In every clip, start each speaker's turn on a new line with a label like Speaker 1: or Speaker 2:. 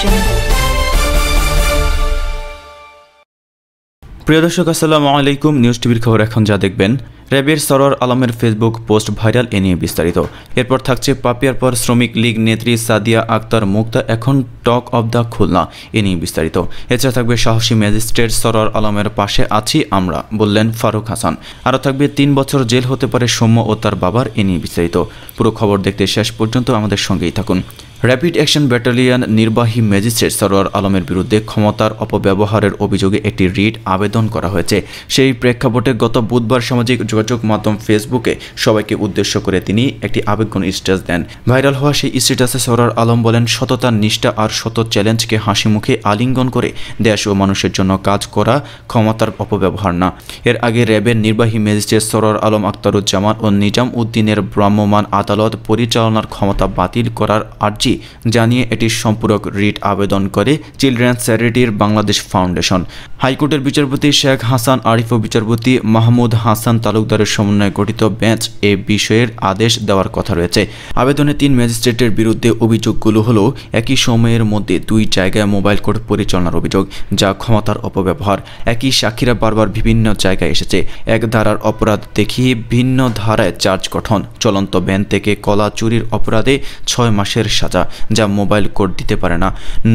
Speaker 1: প্রিয় দর্শক আসসালামু আলাইকুম নিউজ টিভির খবর এখন যা দেখবেন র্যাবের সরোয়ার আলমের ফেসবুক পোস্ট ভাইরাল এ নিয়ে বিস্তারিত এরপর থাকছে পাপিয়ার পর শ্রমিক লীগ নেত্রী সাদিয়া আক্তার মুক্তা এখন টক অব দ্য খুলনা এ নিয়ে বিস্তারিত এছাড়া থাকবে সাহসী ম্যাজিস্ট্রেট সরোয়ার আলমের পাশে আছি আমরা বললেন ফারুক হাসান আরও থাকবে তিন বছর জেল হতে পারে সৌম্য ও তার বাবার এ নিয়ে বিস্তারিত পুরো খবর দেখতে শেষ পর্যন্ত আমাদের সঙ্গেই থাকুন র্যাপিড অ্যাকশন ব্যাটালিয়ান নির্বাহী ম্যাজিস্ট্রেট সরোয়ার আলমের বিরুদ্ধে ক্ষমতার অপব্যবহারের অভিযোগে একটি রিট আবেদন করা হয়েছে সেই প্রেক্ষাপটে গত বুধবার সামাজিক যোগাযোগ মাধ্যম ফেসবুকে সবাইকে উদ্দেশ্য করে তিনি একটি আবেগন স্ট্যাটাস দেন ভাইরাল হওয়া সেই স্ট্যাটাসে সরার আলম বলেন সততা নিষ্ঠা আর সত চ্যালেঞ্জকে হাসি মুখে আলিঙ্গন করে দেশ ও মানুষের জন্য কাজ করা ক্ষমতার অপব্যবহার না এর আগে র্যাবের নির্বাহী ম্যাজিস্ট্রেট সরর আলম আক্তারুজ্জামান ও নিজাম উদ্দিনের ভ্রাম্যমান আদালত পরিচালনার ক্ষমতা বাতিল করার আর্জি জানিয়ে এটি সম্পূরক রিট আবেদন করে চিলড্রেন চ্যারিটির বাংলাদেশ ফাউন্ডেশন হাইকোর্টের বিচারপতি শেখ হাসান আরিফ ও বিচারপতি মাহমুদ হাসান তালুক উদ্ধারের সমন্বয়ে গঠিত বেঞ্চ এ বিষয়ের আদেশ দেওয়ার কথা রয়েছে আবেদনে তিন ম্যাজিস্ট্রেটের বিরুদ্ধে অভিযোগগুলো হলো একই সময়ের মধ্যে দুই জায়গায় মোবাইল কোর্ট পরিচালনার অভিযোগ যা ক্ষমতার অপব্যবহার একই সাক্ষীরা বারবার বিভিন্ন জায়গায় এসেছে এক ধারার অপরাধ দেখিয়ে ভিন্ন ধারায় চার্জ গঠন চলন্ত ব্যান থেকে কলা চুরির অপরাধে ছয় মাসের সাজা যা মোবাইল কোর্ট দিতে পারে না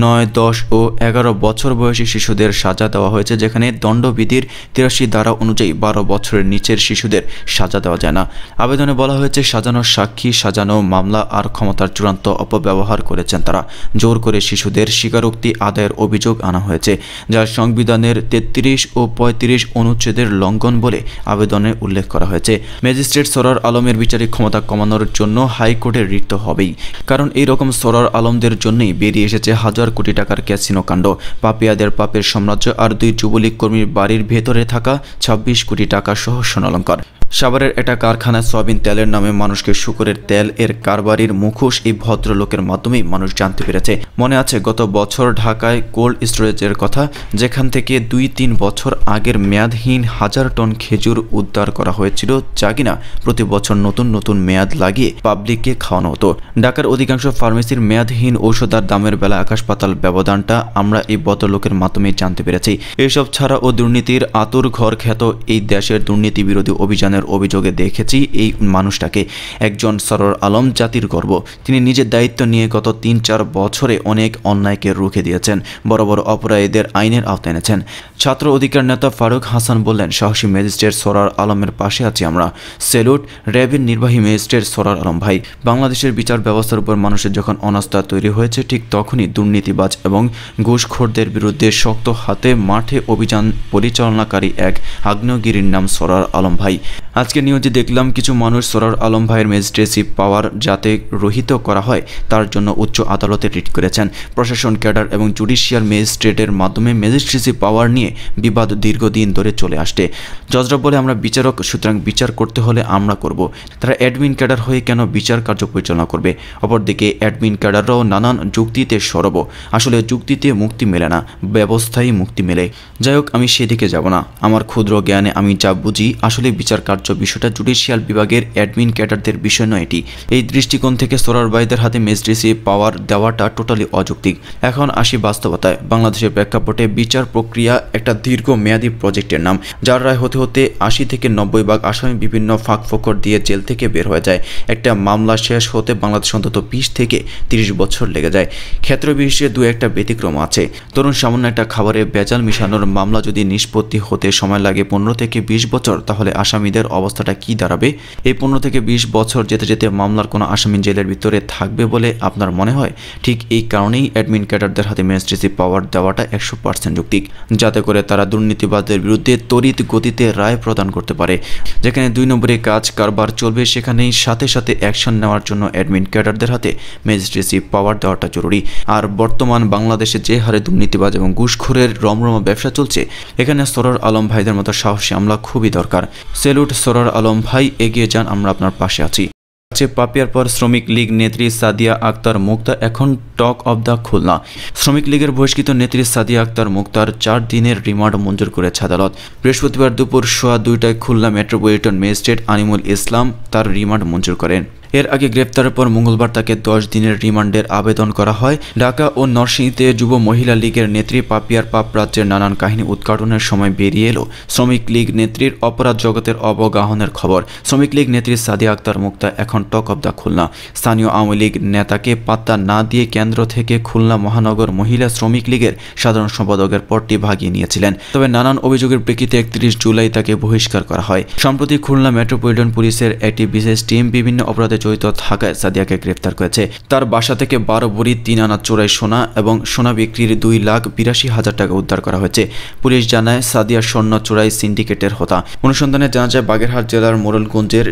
Speaker 1: নয় দশ ও এগারো বছর বয়সী শিশুদের সাজা দেওয়া হয়েছে যেখানে দণ্ডবিধির তিরাশি ধারা অনুযায়ী বারো বছরের নিচের শিশু শিশুদের সাজা দেওয়া যায় না আবেদনে বলা হয়েছে সাজানো সাক্ষী সাজানো মামলা আর ক্ষমতার চূড়ান্ত অপব্যবহার করেছেন তারা জোর করে শিশুদের স্বীকারোক্তি আদায়ের অভিযোগ আনা হয়েছে যা সংবিধানের ৩৩ ও ৩৫ অনুচ্ছেদের লঙ্ঘন বলে আবেদনে উল্লেখ করা হয়েছে ম্যাজিস্ট্রেট সরার আলমের বিচারিক ক্ষমতা কমানোর জন্য হাইকোর্টে রিক্ত হবেই কারণ এই রকম সরার আলমদের জন্যই বেরিয়ে এসেছে হাজার কোটি টাকার ক্যাসিনো কাণ্ড পাপিয়াদের পাপের সাম্রাজ্য আর দুই যুবলীগ কর্মীর বাড়ির ভেতরে থাকা ২৬ কোটি টাকা সহ সোনালঙ্কা ভয়ঙ্কর সাভারের এটা কারখানা সয়াবিন তেলের নামে মানুষকে শুকরের তেল এর কারবারির মুখোশ এই ভদ্রলোকের মাধ্যমেই মানুষ জানতে পেরেছে মনে আছে গত বছর ঢাকায় কোল্ড স্টোরেজের কথা যেখান থেকে দুই তিন বছর আগের মেয়াদহীন হাজার টন খেজুর উদ্ধার করা হয়েছিল যা কিনা প্রতি বছর নতুন নতুন মেয়াদ লাগিয়ে পাবলিককে খাওয়ানো হতো ঢাকার অধিকাংশ ফার্মেসির মেয়াদহীন ঔষধার দামের বেলা আকাশ পাতাল ব্যবধানটা আমরা এই ভদ্রলোকের মাধ্যমে জানতে পেরেছি এসব ছাড়া ও দুর্নীতির আতুর ঘর খ্যাত এই দেশের দুর্নীতি বিরোধী অভিযান অপহরণের অভিযোগে দেখেছি এই মানুষটাকে একজন সরর আলম জাতির গর্ব তিনি নিজের দায়িত্ব নিয়ে গত তিন চার বছরে অনেক অন্যায়কে রুখে দিয়েছেন বড় বড় অপরাধীদের আইনের আওতায় এনেছেন ছাত্র অধিকার নেতা ফারুক হাসান বললেন সাহসী ম্যাজিস্ট্রেট সরার আলমের পাশে আছি আমরা সেলুট র্যাবের নির্বাহী ম্যাজিস্ট্রেট সরার আলম ভাই বাংলাদেশের বিচার ব্যবস্থার উপর মানুষের যখন অনাস্থা তৈরি হয়েছে ঠিক তখনই দুর্নীতিবাজ এবং ঘুষখোরদের বিরুদ্ধে শক্ত হাতে মাঠে অভিযান পরিচালনাকারী এক আগ্নেয়গিরির নাম সরার আলম ভাই আজকে নিউজে দেখলাম কিছু মানুষ সরার আলম ভাইয়ের ম্যাজিস্ট্রেসি পাওয়ার যাতে রহিত করা হয় তার জন্য উচ্চ আদালতে রিট করেছেন প্রশাসন ক্যাডার এবং জুডিশিয়াল ম্যাজিস্ট্রেটের মাধ্যমে ম্যাজিস্ট্রেসি পাওয়ার নিয়ে বিবাদ দীর্ঘদিন ধরে চলে আসছে জজরা বলে আমরা বিচারক সুতরাং বিচার করতে হলে আমরা করব তারা অ্যাডমিন ক্যাডার হয়ে কেন বিচার কার্য পরিচালনা করবে অপরদিকে অ্যাডমিন ক্যাডাররাও নানান যুক্তিতে সরব আসলে যুক্তিতে মুক্তি মেলে না ব্যবস্থায় মুক্তি মেলে যাই হোক আমি সেদিকে যাব না আমার ক্ষুদ্র জ্ঞানে আমি যা বুঝি আসলে বিচার কার্য আলোচ্য বিষয়টা জুডিশিয়াল বিভাগের অ্যাডমিন ক্যাডারদের বিষয় নয় এটি এই দৃষ্টিকোণ থেকে সোরারবাইদের হাতে মেজডিসি পাওয়ার দেওয়াটা টোটালি অযৌক্তিক এখন আসি বাস্তবতায় বাংলাদেশের প্রেক্ষাপটে বিচার প্রক্রিয়া একটা দীর্ঘ মেয়াদী প্রজেক্টের নাম যার রায় হতে হতে আশি থেকে নব্বই ভাগ আসামি বিভিন্ন ফাঁক ফোকর দিয়ে জেল থেকে বের হয়ে যায় একটা মামলা শেষ হতে বাংলাদেশ অন্তত বিশ থেকে তিরিশ বছর লেগে যায় ক্ষেত্র বিশেষে দু একটা ব্যতিক্রম আছে তরুণ সামান্য একটা খাবারে বেজাল মিশানোর মামলা যদি নিষ্পত্তি হতে সময় লাগে পনেরো থেকে বিশ বছর তাহলে আসামিদের অবস্থাটা কি দাঁড়াবে এই পনেরো থেকে ২০ বছর যেতে যেতে মামলার কোনো আসামি জেলের ভিতরে থাকবে বলে আপনার মনে হয় ঠিক এই কারণেই অ্যাডমিন ক্যাডারদের হাতে ম্যাজিস্ট্রেসি পাওয়ার দেওয়াটা একশো পার্সেন্ট যৌক্তিক যাতে করে তারা দুর্নীতিবাদের বিরুদ্ধে তড়িৎ গতিতে রায় প্রদান করতে পারে যেখানে দুই নম্বরে কাজ কারবার চলবে সেখানেই সাথে সাথে অ্যাকশন নেওয়ার জন্য অ্যাডমিন ক্যাডারদের হাতে ম্যাজিস্ট্রেসি পাওয়ার দেওয়াটা জরুরি আর বর্তমান বাংলাদেশে যে হারে দুর্নীতিবাজ এবং ঘুষখোরের রমরমা ব্যবসা চলছে এখানে সরর আলম ভাইদের মতো সাহসী আমলা খুবই দরকার সেলুট সরার আলম ভাই এগিয়ে যান আমরা আপনার পাশে আছি আছে পাপিয়ার পর শ্রমিক লীগ নেত্রী সাদিয়া আক্তার মুক্তা এখন টক অব দ্য খুলনা শ্রমিক লীগের বহিষ্কৃত নেত্রী সাদিয়া আক্তার মুক্তার চার দিনের রিমান্ড মঞ্জুর করেছে আদালত বৃহস্পতিবার দুপুর সোয়া দুইটায় খুলনা মেট্রোপলিটন ম্যাজিস্ট্রেট আনিমুল ইসলাম তার রিমান্ড মঞ্জুর করেন এর আগে গ্রেপ্তারের পর মঙ্গলবার তাকে দশ দিনের রিমান্ডের আবেদন করা হয় ঢাকা ও নরসিংহীতে যুব মহিলা লীগের নেত্রী পাপিয়ার পাপ রাজ্যের নানান কাহিনী উদ্ঘাটনের সময় বেরিয়ে এলো শ্রমিক লীগ নেত্রীর অপরাধ জগতের অবগাহনের খবর শ্রমিক লীগ নেত্রী সাদিয়া আক্তার মুক্তা এখন টক অব দ্য খুলনা স্থানীয় আওয়ামী লীগ নেতাকে পাত্তা না দিয়ে কেন্দ্র থেকে খুলনা মহানগর মহিলা শ্রমিক লীগের সাধারণ সম্পাদকের পদটি ভাগিয়ে নিয়েছিলেন তবে নানান অভিযোগের প্রেক্ষিতে একত্রিশ জুলাই তাকে বহিষ্কার করা হয় সম্প্রতি খুলনা মেট্রোপলিটন পুলিশের একটি বিশেষ টিম বিভিন্ন অপরাধে জড়িত থাকায় সাদিয়াকে গ্রেপ্তার করেছে তার বাসা থেকে বারো বড়ি তিন আনা চোরাই সোনা এবং সোনা বিক্রির দুই লাখ বিরাশি হাজার টাকা উদ্ধার করা হয়েছে পুলিশ জানায় সাদিয়া স্বর্ণ চোরাই সিন্ডিকেটের হতা অনুসন্ধানে জানা যায় বাগেরহাট জেলার মোরলগঞ্জের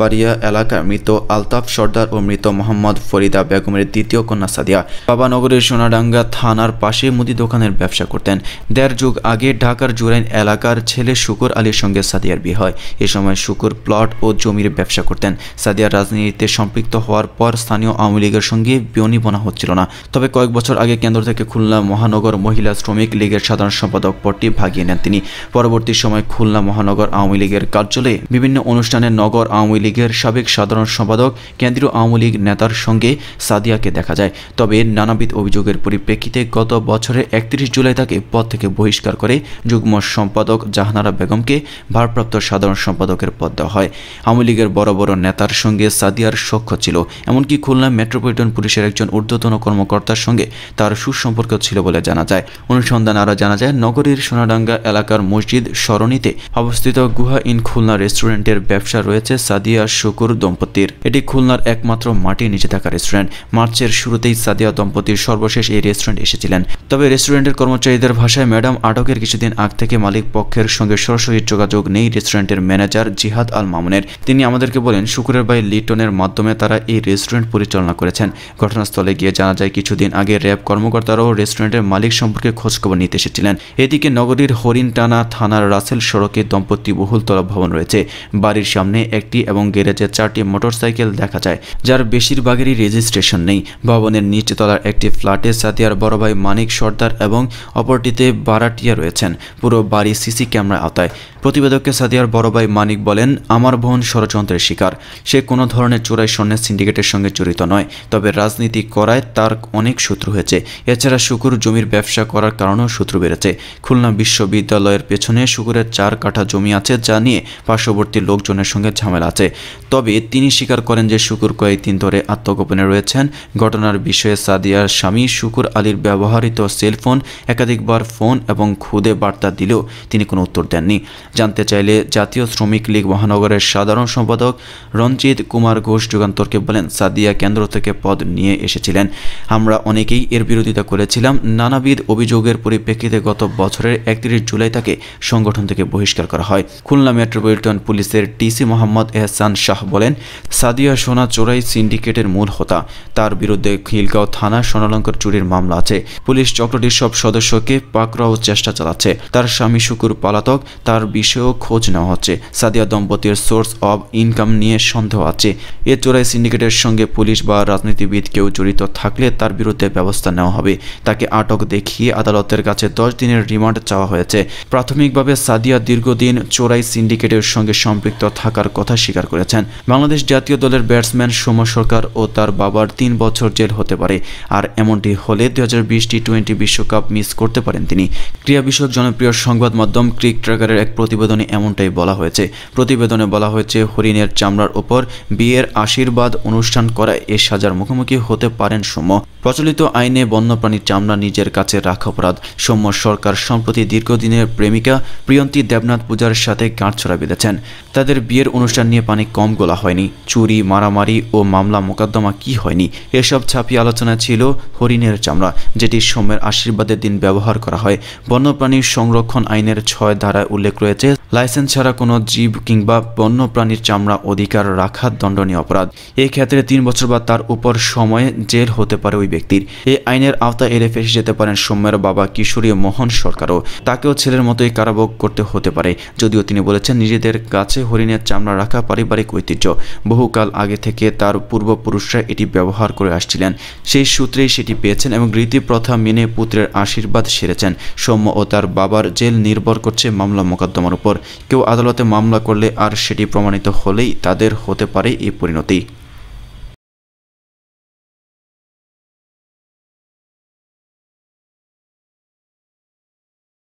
Speaker 1: বাড়িয়া এলাকার মৃত আলতাফ সর্দার ও মৃত মোহাম্মদ ফরিদা বেগমের দ্বিতীয় কন্যা সাদিয়া বাবা নগরের সোনাডাঙ্গা থানার পাশে মুদি দোকানের ব্যবসা করতেন দেড় যুগ আগে ঢাকার জুরাইন এলাকার ছেলে শুকুর আলীর সঙ্গে সাদিয়ার বিয়ে হয় এ সময় শুকুর প্লট ও জমির ব্যবসা করতেন সাদিয়ার রাজনীতি রাজনীতিতে সম্পৃক্ত হওয়ার পর স্থানীয় আওয়ামী লীগের সঙ্গে বিয়নি বিয়নিবনা হচ্ছিল না তবে কয়েক বছর আগে কেন্দ্র থেকে খুলনা মহানগর মহিলা শ্রমিক লীগের সাধারণ সম্পাদক পদটি ভাগিয়ে নেন তিনি পরবর্তী সময় খুলনা মহানগর আওয়ামী লীগের কার্যালয়ে বিভিন্ন অনুষ্ঠানে নগর আওয়ামী লীগের সাবেক সাধারণ সম্পাদক কেন্দ্রীয় আওয়ামী লীগ নেতার সঙ্গে সাদিয়াকে দেখা যায় তবে নানাবিধ অভিযোগের পরিপ্রেক্ষিতে গত বছরের একত্রিশ জুলাই তাকে পদ থেকে বহিষ্কার করে যুগ্ম সম্পাদক জাহানারা বেগমকে ভারপ্রাপ্ত সাধারণ সম্পাদকের পদ দেওয়া হয় আওয়ামী লীগের বড় বড় নেতার সঙ্গে সাদিয়ার সখ্য ছিল এমনকি খুলনা মেট্রোপলিটন পুলিশের একজন ঊর্ধ্বতন কর্মকর্তার সঙ্গে তার সুসম্পর্ক ছিল বলে জানা যায় অনুসন্ধান আরও জানা যায় নগরীর সোনাডাঙ্গা এলাকার মসজিদ সরণিতে অবস্থিত গুহা ইন খুলনা রেস্টুরেন্টের ব্যবসা রয়েছে সাদিয়া শুকুর দম্পতির এটি খুলনার একমাত্র মাটি নিচে থাকা রেস্টুরেন্ট মার্চের শুরুতেই সাদিয়া দম্পতির সর্বশেষ এই রেস্টুরেন্ট এসেছিলেন তবে রেস্টুরেন্টের কর্মচারীদের ভাষায় ম্যাডাম আটকের কিছুদিন আগ থেকে মালিক পক্ষের সঙ্গে সরাসরি যোগাযোগ নেই রেস্টুরেন্টের ম্যানেজার জিহাদ আল মামুনের তিনি আমাদেরকে বলেন শুকুরের ভাই লিটন সংগঠনের মাধ্যমে তারা এই রেস্টুরেন্ট পরিচালনা করেছেন ঘটনাস্থলে গিয়ে জানা যায় কিছুদিন আগে র্যাব কর্মকর্তারাও রেস্টুরেন্টের মালিক সম্পর্কে খোঁজখবর নিতে এসেছিলেন এদিকে নগরীর হরিণটানা থানার রাসেল সড়কে দম্পতি বহুলতলা ভবন রয়েছে বাড়ির সামনে একটি এবং গ্যারেজে চারটি মোটরসাইকেল দেখা যায় যার বেশিরভাগেরই রেজিস্ট্রেশন নেই ভবনের নিচতলার একটি ফ্ল্যাটে সাতিয়ার বড় ভাই মানিক সর্দার এবং অপরটিতে বারাটিয়া রয়েছেন পুরো বাড়ি সিসি ক্যামেরা আওতায় প্রতিবেদককে সাদিয়ার বড় ভাই মানিক বলেন আমার বোন ষড়যন্ত্রের শিকার সে কোনো ধরনের চোরাই স্বর্ণের সিন্ডিকেটের সঙ্গে জড়িত নয় তবে রাজনীতি করায় তার অনেক শত্রু হয়েছে এছাড়া শুকুর জমির ব্যবসা করার কারণেও শত্রু বেড়েছে খুলনা বিশ্ববিদ্যালয়ের পেছনে শুকুরের চার কাঠা জমি আছে যা নিয়ে পার্শ্ববর্তী লোকজনের সঙ্গে ঝামেলা আছে তবে তিনি স্বীকার করেন যে শুকুর কয়েকদিন ধরে আত্মগোপনে রয়েছেন ঘটনার বিষয়ে সাদিয়ার স্বামী শুকুর আলীর ব্যবহৃত সেলফোন একাধিকবার ফোন এবং খুদে বার্তা দিলেও তিনি কোনো উত্তর দেননি জানতে চাইলে জাতীয় শ্রমিক লীগ মহানগরের সাধারণ সম্পাদক রঞ্জিত কুমার ঘোষ যুগান্তরকে বলেন সাদিয়া কেন্দ্র থেকে পদ নিয়ে এসেছিলেন আমরা অনেকেই এর বিরোধিতা করেছিলাম নানাবিধ অভিযোগের পরিপ্রেক্ষিতে গত বছরের একত্রিশ জুলাই তাকে সংগঠন থেকে বহিষ্কার করা হয় খুলনা মেট্রোপলিটন পুলিশের টিসি মোহাম্মদ এহসান শাহ বলেন সাদিয়া সোনা চোরাই সিন্ডিকেটের মূল হোতা তার বিরুদ্ধে খিলগাঁও থানা সোনালঙ্কার চুরির মামলা আছে পুলিশ চক্রটির সব সদস্যকে পাকড়াও চেষ্টা চালাচ্ছে তার স্বামী শুকুর পালাতক তার বিষয়েও খোঁজ নেওয়া হচ্ছে সাদিয়া দম্পতির সোর্স অব ইনকাম নিয়ে সন্দেহ আছে এ চোরাই সিন্ডিকেটের সঙ্গে পুলিশ বা রাজনীতিবিদ কেউ জড়িত থাকলে তার বিরুদ্ধে ব্যবস্থা নেওয়া হবে তাকে আটক দেখিয়ে আদালতের কাছে দশ দিনের রিমান্ড চাওয়া হয়েছে প্রাথমিকভাবে সাদিয়া দীর্ঘদিন চোরাই সিন্ডিকেটের সঙ্গে সম্পৃক্ত থাকার কথা স্বীকার করেছেন বাংলাদেশ জাতীয় দলের ব্যাটসম্যান সোম সরকার ও তার বাবার তিন বছর জেল হতে পারে আর এমনটি হলে দু হাজার বিশ টি টোয়েন্টি বিশ্বকাপ মিস করতে পারেন তিনি ক্রিয়া বিষয়ক জনপ্রিয় সংবাদ মাধ্যম ক্রিক ট্র্যাকারের এক প্রতিবেদনে এমনটাই বলা হয়েছে প্রতিবেদনে বলা হয়েছে হরিণের চামড়ার ওপর বিয়ের আশীর্বাদ অনুষ্ঠান করায় এ সাজার মুখোমুখি হতে পারেন সৌম্য প্রচলিত আইনে বন্যপ্রাণীর চামড়া নিজের কাছে রাখা অপরাধ সৌম্য সরকার সম্প্রতি দীর্ঘদিনের প্রেমিকা প্রিয়ন্তী দেবনাথ পূজার সাথে গাঁটছড়া বেঁধেছেন তাদের বিয়ের অনুষ্ঠান নিয়ে পানি কম গোলা হয়নি চুরি মারামারি ও মামলা মোকদ্দমা কি হয়নি এসব ছাপিয়ে আলোচনা ছিল হরিণের চামড়া যেটি সৌম্যের আশীর্বাদের দিন ব্যবহার করা হয় বন্যপ্রাণীর সংরক্ষণ আইনের ছয় ধারায় উল্লেখ রয়েছে রয়েছে লাইসেন্স ছাড়া কোনো জীব কিংবা বন্য প্রাণীর চামড়া অধিকার রাখা দণ্ডনীয় অপরাধ ক্ষেত্রে তিন বছর বা তার উপর সময়ে জেল হতে পারে ওই ব্যক্তির এই আইনের আওতায় এড়ে ফেসে যেতে পারেন সৌম্যের বাবা কিশোরী মোহন সরকারও তাকেও ছেলের মতোই কারাভোগ করতে হতে পারে যদিও তিনি বলেছেন নিজেদের কাছে হরিণের চামড়া রাখা পারিবারিক ঐতিহ্য বহুকাল আগে থেকে তার পূর্বপুরুষরা এটি ব্যবহার করে আসছিলেন সেই সূত্রেই সেটি পেয়েছেন এবং রীতি প্রথা মেনে পুত্রের আশীর্বাদ সেরেছেন সৌম্য ও তার বাবার জেল নির্ভর করছে মামলা মোকদ্দমা আমার উপর কেউ আদালতে মামলা করলে আর সেটি প্রমাণিত হলেই তাদের হতে পারে এই পরিণতি